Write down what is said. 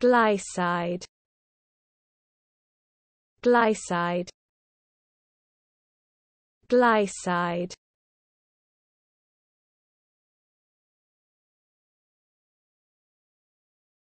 Glycide Glycide Glycide